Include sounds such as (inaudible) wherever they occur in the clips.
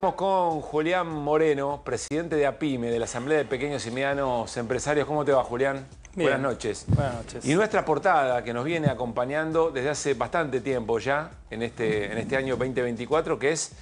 Estamos con Julián Moreno, presidente de APIME, de la Asamblea de Pequeños y Medianos Empresarios. ¿Cómo te va, Julián? Buenas noches. Buenas noches. Y nuestra portada que nos viene acompañando desde hace bastante tiempo ya, en este, en este año 2024, que es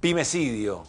PYMECIDIO.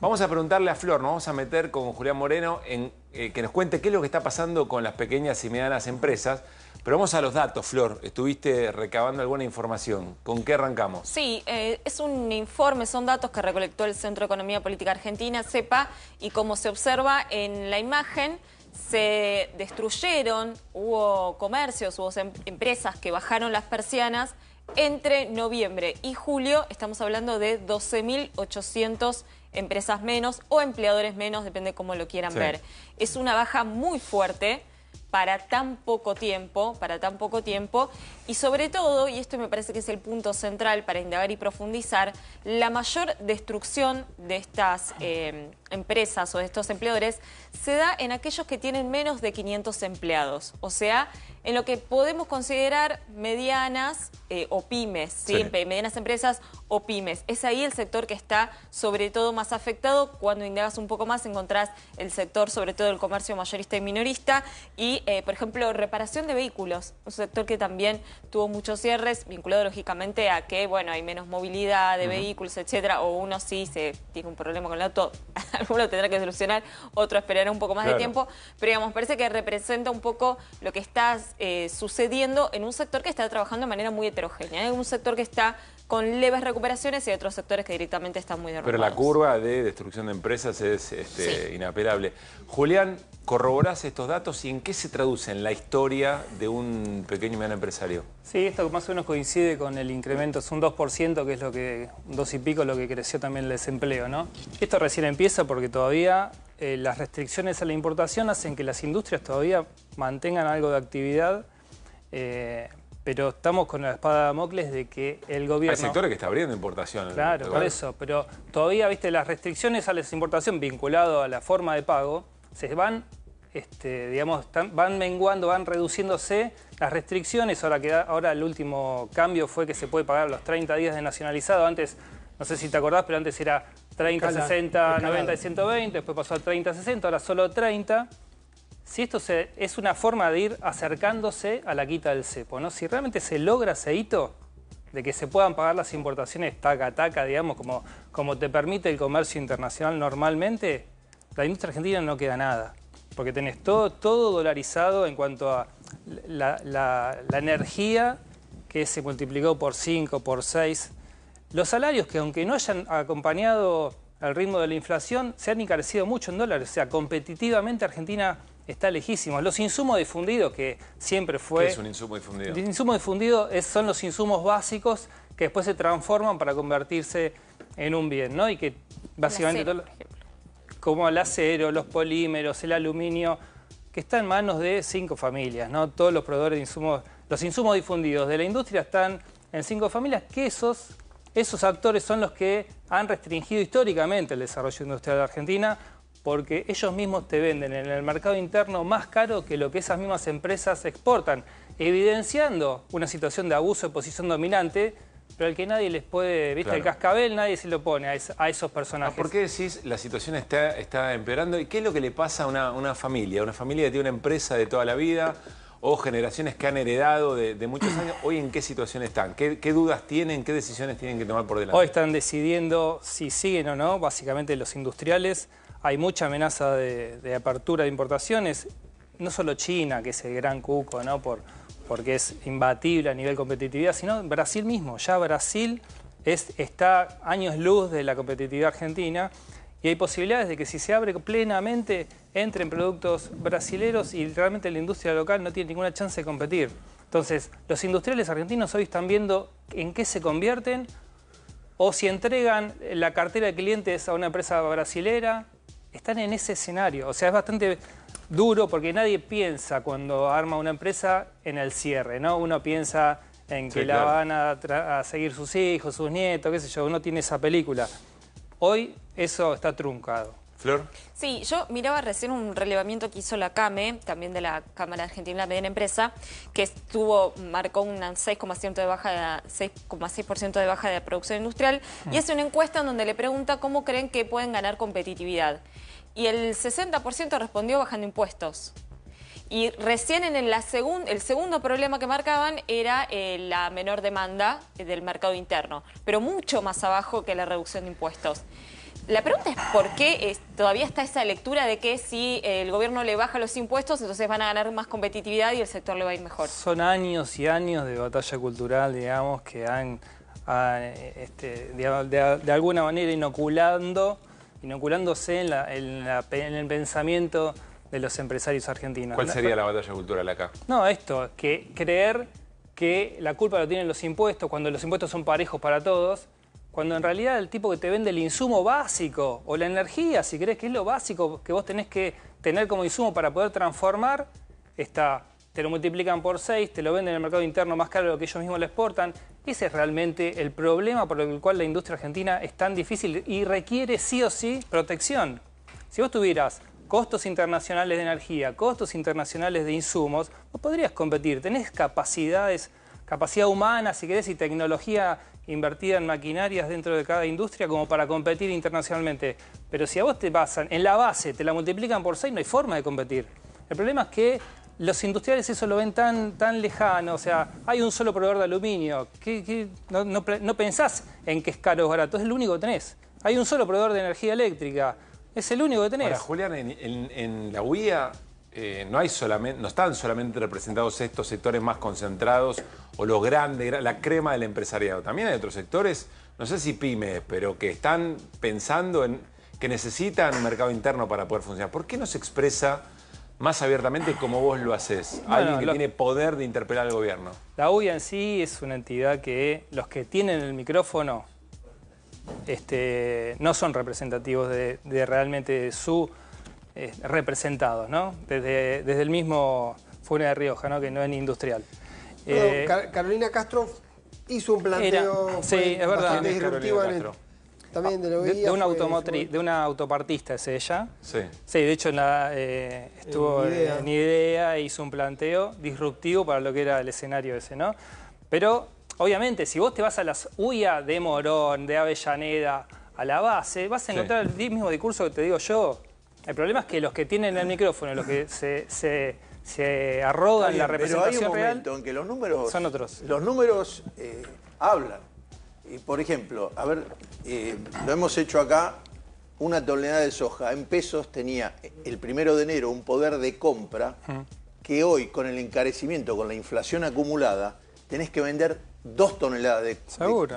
Vamos a preguntarle a Flor, nos vamos a meter con Julián Moreno en eh, que nos cuente qué es lo que está pasando con las pequeñas y medianas empresas, pero vamos a los datos, Flor. Estuviste recabando alguna información. ¿Con qué arrancamos? Sí, eh, es un informe, son datos que recolectó el Centro de Economía Política Argentina, CEPA, y como se observa en la imagen, se destruyeron, hubo comercios, hubo em-, empresas que bajaron las persianas entre noviembre y julio. Estamos hablando de 12.800 empresas menos o empleadores menos, depende cómo lo quieran ver. Es una baja muy fuerte para tan poco tiempo, para tan poco tiempo y sobre todo, y esto me parece que es el punto central para indagar y profundizar, la mayor destrucción de estas eh, empresas o de estos empleadores se da en aquellos que tienen menos de 500 empleados, o sea, en lo que podemos considerar medianas eh, o pymes, ¿sí? medianas empresas o pymes. Es ahí el sector que está sobre todo más afectado. Cuando indagas un poco más encontrás el sector sobre todo el comercio mayorista y minorista y, eh, por ejemplo, reparación de vehículos, un sector que también tuvo muchos cierres, vinculado lógicamente a que, bueno, hay menos movilidad de vehículos, etcétera, o uno sí se tiene un problema con el auto, (laughs) alguno tendrá que solucionar, otro esperará un poco más de tiempo, pero digamos, parece que representa un poco lo que está eh, sucediendo en un sector que está trabajando de manera muy heterogénea, en ¿eh? un sector que está con leves recuperaciones y otros sectores que directamente están muy derrumbados. Pero la curva de destrucción de empresas es este, inapelable. Julián, ¿corroborás estos datos y en qué se traduce en la historia de un pequeño y mediano empresario? Sí, esto más o menos coincide con el incremento, es un 2%, que es lo que, un 2 y pico lo que creció también el desempleo, ¿no? Esto recién empieza porque todavía eh, las restricciones a la importación hacen que las industrias todavía mantengan algo de actividad. Eh, pero estamos con la espada de Mocles de que el gobierno... Hay sectores que está abriendo importaciones. Claro, por eso, pero todavía, viste, las restricciones a la importación vinculado a la forma de pago se van, este, digamos, van menguando, van reduciéndose las restricciones. Ahora, que, ahora el último cambio fue que se puede pagar los 30 días de nacionalizado. Antes, no sé si te acordás, pero antes era 30, 60, 90 y 120, después pasó a 30, 60, ahora solo 30 si esto es una forma de ir acercándose a la quita del cepo, ¿no? Si realmente se logra ese hito de que se puedan pagar las importaciones taca taca, digamos, como, como te permite el comercio internacional normalmente, la industria argentina no queda nada. Porque tenés todo, todo dolarizado en cuanto a la, la energía que se multiplicó por 5, por 6. Los salarios que aunque no hayan acompañado al ritmo de la inflación, se han encarecido mucho en dólares. O sea, competitivamente Argentina está lejísimo, Los insumos difundidos, que siempre fue... ¿Qué es un insumo difundido? El insumo difundido son los insumos básicos que después se transforman para convertirse en un bien, ¿no? Y que básicamente... Como el acero, los polímeros, el aluminio, que está en manos de cinco familias, ¿no? Todos los proveedores de insumos... Los insumos difundidos de la industria están en cinco familias, que esos actores son los que han restringido históricamente el desarrollo industrial de Argentina porque ellos mismos te venden en el mercado interno más caro que lo que esas mismas empresas exportan, evidenciando una situación de abuso de posición dominante, pero al que nadie les puede, viste, el cascabel nadie se lo pone a, esos personajes. Ah, ¿Por qué decís la situación está, empeorando? ¿Y qué es lo que le pasa a una, familia? Una familia que tiene una empresa de toda la vida o generaciones que han heredado de, muchos años, hoy en qué situación están, ¿Qué, ¿Qué, dudas tienen, qué decisiones tienen que tomar por delante. Hoy están decidiendo si siguen o no, básicamente los industriales, hay mucha amenaza de, apertura de importaciones, no solo China, que es el gran cuco, ¿no? Por, porque es imbatible a nivel competitividad, sino Brasil mismo. Ya Brasil es, está años luz de la competitividad argentina y hay posibilidades de que si se abre plenamente entren productos brasileros y realmente la industria local no tiene ninguna chance de competir. Entonces, los industriales argentinos hoy están viendo en qué se convierten o si entregan la cartera de clientes a una empresa brasilera están en ese escenario. O sea, es bastante duro porque nadie piensa cuando arma una empresa en el cierre, ¿no? Uno piensa en que la van a, seguir sus hijos, sus nietos, qué sé yo, uno tiene esa película. Hoy eso está truncado. Flor. Sí, yo miraba recién un relevamiento que hizo la CAME, también de la Cámara Argentina de la Mediana Empresa, que estuvo, marcó un 6,6% de, baja de, de baja de producción industrial, y hace una encuesta en donde le pregunta cómo creen que pueden ganar competitividad. Y el 60% respondió bajando impuestos. Y recién en el segundo problema que marcaban era eh, la menor demanda del mercado interno, pero mucho más abajo que la reducción de impuestos. La pregunta es por qué todavía está esa lectura de que si el gobierno le baja los impuestos, entonces van a ganar más competitividad y el sector le va a ir mejor. Son años y años de batalla cultural, digamos, que han, ah, este, de, alguna manera inoculando, inoculándose en, en el pensamiento de los empresarios argentinos. ¿Cuál sería la batalla cultural acá? No, esto, que creer que la culpa lo tienen los impuestos, cuando los impuestos son parejos para todos, cuando en realidad el tipo que te vende el insumo básico o la energía, si crees que es lo básico que vos tenés que tener como insumo para poder transformar, está, te lo multiplican por 6, te lo venden en el mercado interno más caro de lo que ellos mismos le exportan. Ese es realmente el problema por el cual la industria argentina es tan difícil y requiere sí o sí protección. Si vos tuvieras costos internacionales de energía, costos internacionales de insumos, vos podrías competir, tenés capacidades capacidad humana, si querés, y tecnología invertida en maquinarias dentro de cada industria como para competir internacionalmente. Pero si a vos te pasan en la base, te la multiplican por seis, no hay forma de competir. El problema es que los industriales eso lo ven tan, tan lejano, o sea, hay un solo proveedor de aluminio, ¿Qué, No, pensás en que es caro o barato, es el único que tenés. Hay un solo proveedor de energía eléctrica, es el único que tenés. Ahora, Julián, en, la UIA eh, no, hay solamente, no están solamente representados estos sectores más concentrados o los grandes, la crema del empresariado. También hay otros sectores, no sé si pymes, pero que están pensando en que necesitan un mercado interno para poder funcionar. ¿Por qué no se expresa más abiertamente como vos lo haces? Alguien que tiene poder de interpelar al gobierno. La UIA en sí es una entidad que los que tienen el micrófono este, no son representativos de, realmente su eh, representados, ¿no? Desde, desde el mismo Fuera de Rioja, ¿no? Que no es ni industrial. Eh, Carolina Castro hizo un planteo sí, es verdad, también de, ah, de una automotriz, de una autopartista es ella. Sí. Sí, de hecho eh, estuvo en idea. hizo un planteo disruptivo para lo que era el escenario ese, ¿no? Pero obviamente si vos te vas a las UIA de Morón, de Avellaneda, a la base, vas a encontrar el mismo discurso que te digo yo. El problema es que los que tienen el micrófono, los que se se arrogan la representación pero hay un momento en que los números son otros. Los números eh, hablan. Y por ejemplo, a ver, eh, lo hemos hecho acá, una tonelada de soja en pesos tenía el primero de enero un poder de compra que hoy con el encarecimiento, con la inflación acumulada, tenés que vender dos toneladas de,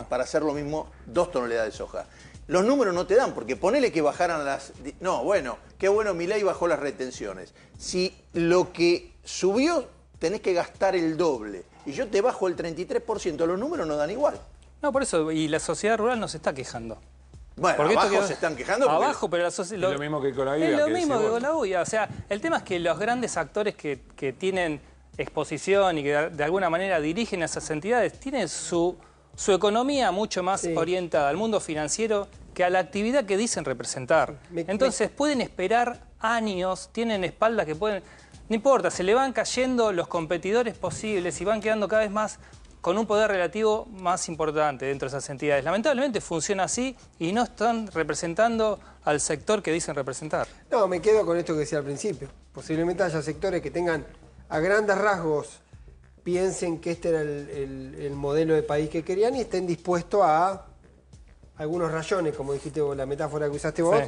para hacer lo mismo, dos toneladas de soja. Los números no te dan, porque ponele que bajaran las... No, bueno, qué bueno, Milay bajó las retenciones. Si lo que subió, tenés que gastar el doble. Y yo te bajo el 33%, los números no dan igual. No, por eso, y la sociedad rural no se está quejando. Bueno, abajo se están quejando. Abajo, pero la sociedad... Es lo mismo que con la UIA. Es lo mismo que con la UIA. O sea, el tema es que los grandes actores que, tienen exposición y que de alguna manera dirigen a esas entidades tienen su, su economía mucho más orientada al mundo financiero que a la actividad que dicen representar. Entonces pueden esperar años, tienen espaldas que pueden... No importa, se le van cayendo los competidores posibles y van quedando cada vez más con un poder relativo más importante dentro de esas entidades. Lamentablemente funciona así y no están representando al sector que dicen representar. No, me quedo con esto que decía al principio. Posiblemente haya sectores que tengan a grandes rasgos piensen que este era el, el modelo de país que querían y estén dispuestos a algunos rayones, como dijiste vos, la metáfora que usaste vos,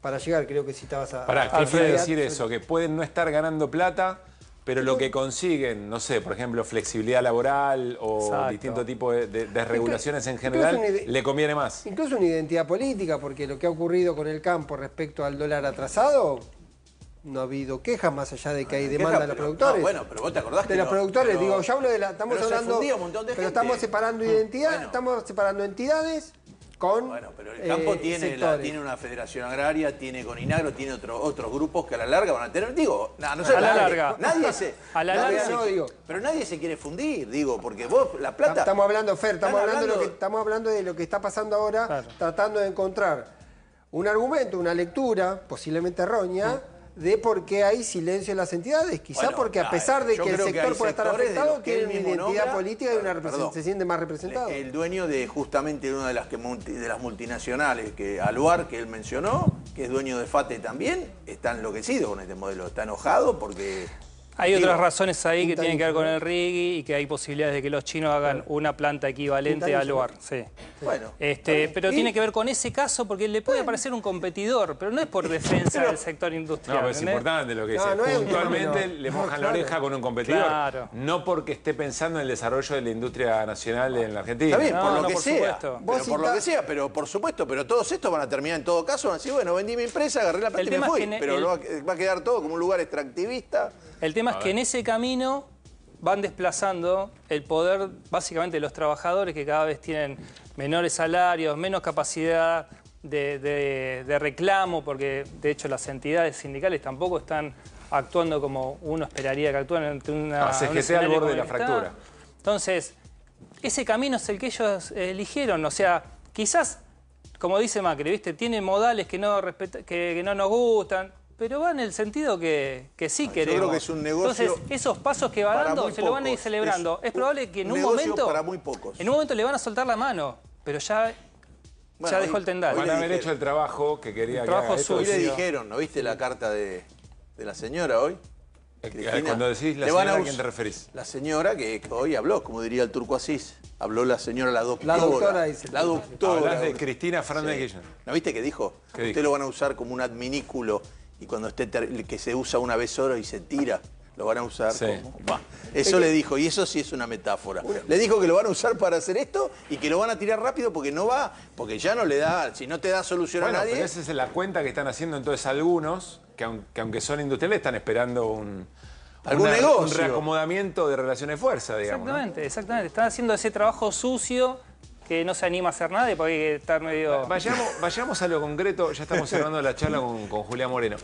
para llegar, creo que si estabas a... Pará, ¿qué quiere decir eso? Que pueden no estar ganando plata, pero lo que consiguen, no sé, por ejemplo, flexibilidad laboral o distinto tipo de, regulaciones en general, le conviene más. Incluso una identidad política, porque lo que ha ocurrido con el campo respecto al dólar atrasado, no ha habido quejas más allá de que hay ah, demanda de los productores. bueno, pero vos te acordás de los productores, digo, ya hablo de la estamos hablando, pero estamos separando hmm. identidad, estamos separando entidades con Bueno, pero el campo eh, tiene, tiene una federación agraria, tiene con Inagro, tiene otros otros grupos que a la larga van a tener, digo, sé, a la larga. a la larga no, digo. Pero nadie se quiere fundir, digo, porque vos la plata Estamos hablando Fer, estamos hablando, De lo que, estamos hablando de lo que está pasando ahora, tratando de encontrar un argumento, una lectura posiblemente errónea de por qué hay silencio en las entidades. Quizá porque a pesar de que el sector pueda estar afectado, tiene una identidad política y una se siente más representado. El dueño de justamente una de las, de las multinacionales, que Aluar, que él mencionó, que es dueño de FATE también, está enloquecido con este modelo, está enojado porque hay otras razones ahí que tienen que ver con el RIGI y que hay posibilidades de que los chinos hagan una planta equivalente al lugar. Sí. Bueno. Este, pero tiene que ver con ese caso porque le puede parecer un competidor, pero no es por defensa del sector industrial. No, es importante lo que dice. No, Puntualmente le mojan la oreja con un competidor. No porque esté pensando en el desarrollo de la industria nacional en la Argentina. Está bien, por lo que por sea. por lo que sea, pero por supuesto, pero todos estos van a terminar en todo caso, así bueno, vendí mi empresa, agarré la planta y me fui. Pero va a quedar todo como un lugar extractivista más que en ese camino van desplazando el poder básicamente de los trabajadores que cada vez tienen menores salarios, menos capacidad de, reclamo, porque de hecho las entidades sindicales tampoco están actuando como uno esperaría que actúen ante una... al borde de la fractura. Entonces, ese camino es el que ellos eligieron, o sea, quizás, como dice Macri, ¿viste? tiene modales que no, que no nos gustan, pero va en el sentido que, que sí queremos. Ah, yo creo que es un negocio. Entonces, esos pasos que va dando se lo van a ir celebrando. Es, probable que en un, momento. Para muy pocos. En un momento le van a soltar la mano, pero ya. ya dejó el tendal. Van a haber hecho el trabajo que quería el trabajo que haga. Hoy le dijeron, ¿no viste la carta de, de la señora hoy? Eh, eh, cuando decís la señora, a, quién te referís? La señora que hoy habló, como diría el turco Asís. Habló la señora, la doctora. La doctora, dice. La doctora. Hablas de Cristina Fernández sí. ¿No viste que dijo? Usted lo van a usar como un adminículo y cuando esté que se usa una vez solo y se tira, lo van a usar Eso le dijo, y eso sí es una metáfora. Le dijo que lo van a usar para hacer esto y que lo van a tirar rápido porque no va, porque ya no le da, si no te da solución a nadie. Pero esa es la cuenta que están haciendo entonces algunos, que, aunque son industriales, están esperando un. ¿Algún Un reacomodamiento de relaciones de fuerza, digamos. Exactamente, exactamente. Están haciendo ese trabajo sucio que no se anima a hacer nada y por que estar medio... Vayamos, vayamos a lo concreto, ya estamos cerrando la charla con, con Julián Moreno.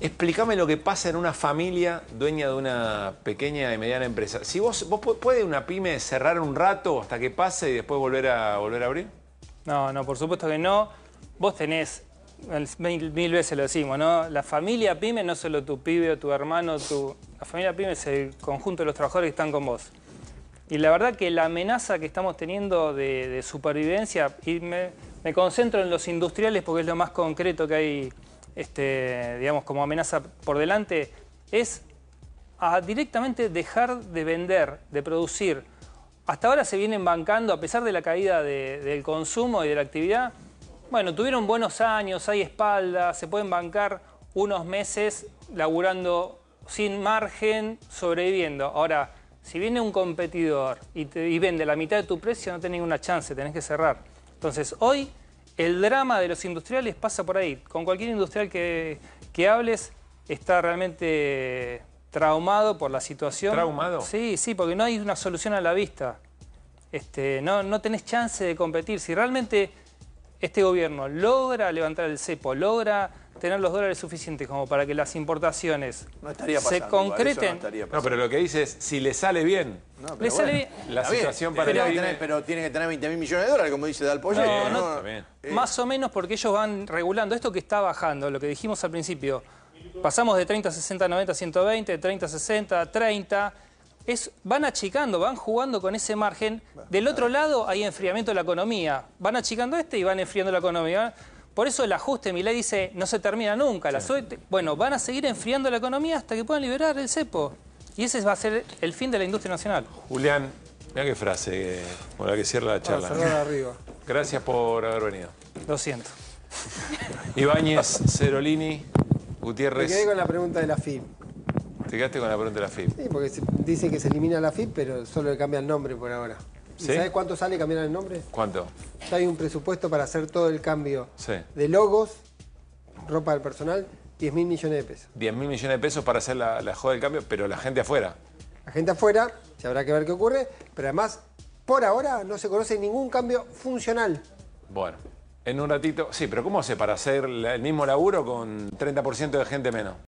Explícame lo que pasa en una familia dueña de una pequeña y mediana empresa. Si vos, vos ¿Puede una pyme cerrar un rato hasta que pase y después volver a, volver a abrir? No, no, por supuesto que no. Vos tenés, mil, veces lo decimos, ¿no? La familia pyme no solo tu pibe o tu hermano, tu... la familia pyme es el conjunto de los trabajadores que están con vos. Y la verdad que la amenaza que estamos teniendo de, supervivencia, y me, concentro en los industriales porque es lo más concreto que hay, este, digamos, como amenaza por delante, es a directamente dejar de vender, de producir. Hasta ahora se vienen bancando, a pesar de la caída del consumo y de la actividad, bueno, tuvieron buenos años, hay espaldas, se pueden bancar unos meses laburando sin margen, sobreviviendo. Ahora, si viene un competidor y, vende la mitad de tu precio, no tenés ninguna chance, tenés que cerrar. Entonces, hoy el drama de los industriales pasa por ahí. Con cualquier industrial que, hables, está realmente traumado por la situación. ¿Traumado? Sí, sí, porque no hay una solución a la vista. Este, no, no tenés chance de competir. Si realmente este gobierno logra levantar el cepo, logra tener los dólares suficientes como para que las importaciones se concreten. no, pero lo que dice es, si le sale bien, le sale La situación para pero, pero tiene que tener 20 mil millones de dólares, como dice Dal no, eh, Más o menos porque ellos van regulando esto que está bajando, lo que dijimos al principio. Pasamos de 30, 60, 90, 120, 30, 60, 30. Es, van achicando, van jugando con ese margen. Del otro lado hay enfriamiento de la economía. Van achicando este y van enfriando la economía. Por eso el ajuste, mi ley dice, no se termina nunca. bueno, van a seguir enfriando la economía hasta que puedan liberar el cepo. Y ese va a ser el fin de la industria nacional. Julián, mira qué frase eh, con la que cierra la charla. Gracias por haber venido. Lo siento. (laughs) Ibáñez, Cerolini, Gutiérrez. Te quedé con la pregunta de la FIP. ¿Te quedaste con la pregunta de la FIP? Sí, porque dice que se elimina la AFIP, pero solo le cambia el nombre por ahora cuánto sale cambiar el nombre? ¿Cuánto? Ya hay un presupuesto para hacer todo el cambio de logos, ropa del personal, 10 mil millones de pesos. 10 mil millones de pesos para hacer la, la joda del cambio, pero la gente afuera. La gente afuera, se habrá que ver qué ocurre, pero además, por ahora no se conoce ningún cambio funcional. Bueno, en un ratito, sí, pero ¿cómo hace para hacer el mismo laburo con 30% de gente menos?